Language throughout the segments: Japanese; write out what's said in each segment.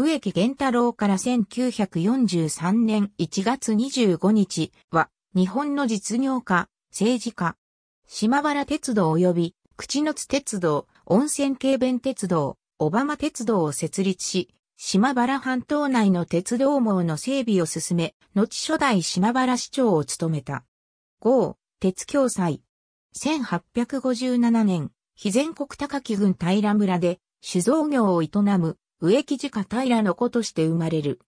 植木源太郎から1943年1月25日は、日本の実業家、政治家、島原鉄道及び、口の津鉄道、温泉軽便鉄道、小浜鉄道を設立し、島原半島内の鉄道網の整備を進め、後初代島原市長を務めた。豪、鉄共済。1857年、非全国高木郡平村で酒造業を営む植木寺か平の子として生まれる。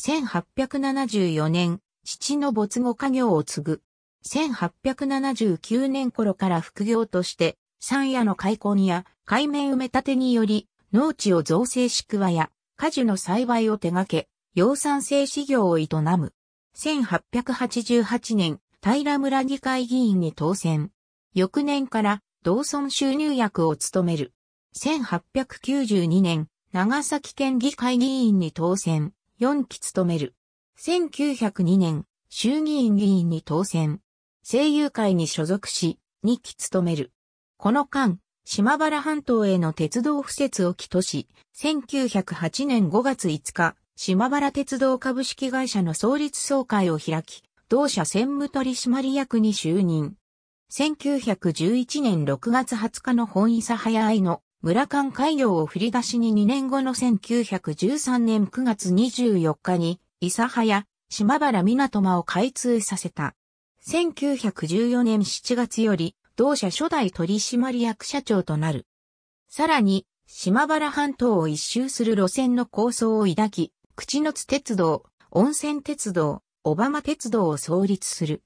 1874年、父の没後家業を継ぐ。1879年頃から副業として、山野の開墾や海面埋め立てにより、農地を造成し桑や果樹の栽培を手掛け、養蚕製事業を営む。1888年、平村議会議員に当選。翌年から、同村収入役を務める。1892年、長崎県議会議員に当選、4期務める。1902年、衆議院議員に当選。声優会に所属し、2期務める。この間、島原半島への鉄道敷設を起とし、1908年5月5日、島原鉄道株式会社の創立総会を開き、同社専務取締役に就任。1911年6月20日の本伊佐早いの村間海洋を振り出しに2年後の1913年9月24日に、諫早、島原港間を開通させた。1914年7月より、同社初代取締役社長となる。さらに、島原半島を一周する路線の構想を抱き、口の津鉄道、温泉鉄道、小浜鉄道を創立する。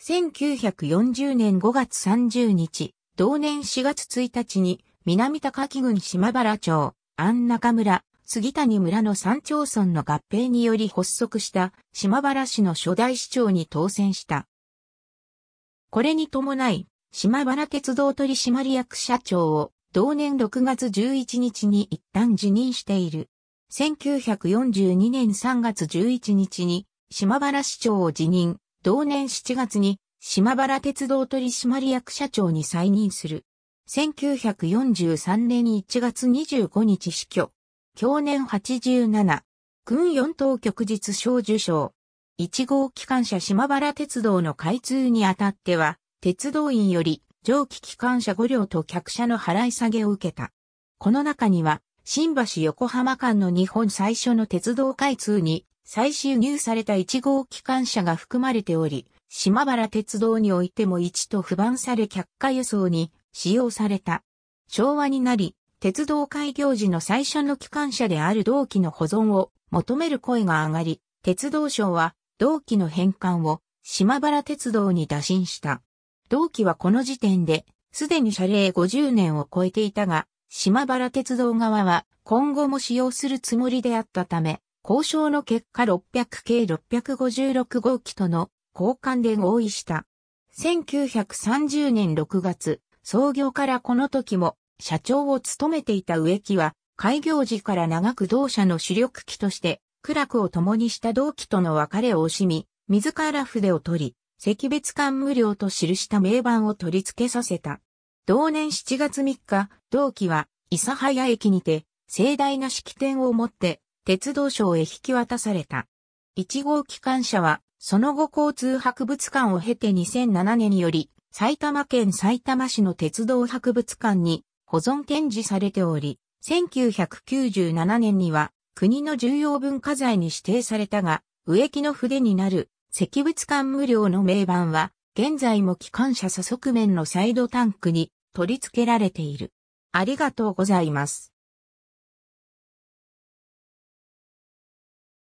1940年5月30日、同年4月1日に、南高木郡島原町、安中村、杉谷村の三町村の合併により発足した島原市の初代市長に当選した。これに伴い、島原鉄道取締役社長を同年6月11日に一旦辞任している。1942年3月11日に島原市長を辞任、同年7月に島原鉄道取締役社長に再任する。1943年1月25日死去。去年87。軍四等局実小受賞。1号機関車島原鉄道の開通にあたっては、鉄道員より蒸気機関車5両と客車の払い下げを受けた。この中には、新橋横浜間の日本最初の鉄道開通に再収入された1号機関車が含まれており、島原鉄道においても1と不番され却下輸送に使用された。昭和になり、鉄道開業時の最初の機関車である同期の保存を求める声が上がり、鉄道省は同期の返還を島原鉄道に打診した。同期はこの時点で、すでに車齢50年を超えていたが、島原鉄道側は今後も使用するつもりであったため、交渉の結果600系656号機との交換で合意した。1930年6月、創業からこの時も社長を務めていた植木は、開業時から長く同社の主力機として、苦楽を共にした同期との別れを惜しみ、自ら筆を取り、石別館無料と記した名板を取り付けさせた。同年7月3日、同期は、諫早駅にて、盛大な式典をもって、鉄道省へ引き渡された。1号機関車は、その後交通博物館を経て2007年により、埼玉県埼玉市の鉄道博物館に保存展示されており、1997年には国の重要文化財に指定されたが、植木の筆になる石仏館無料の名板は、現在も機関車左側面のサイドタンクに取り付けられている。ありがとうございます。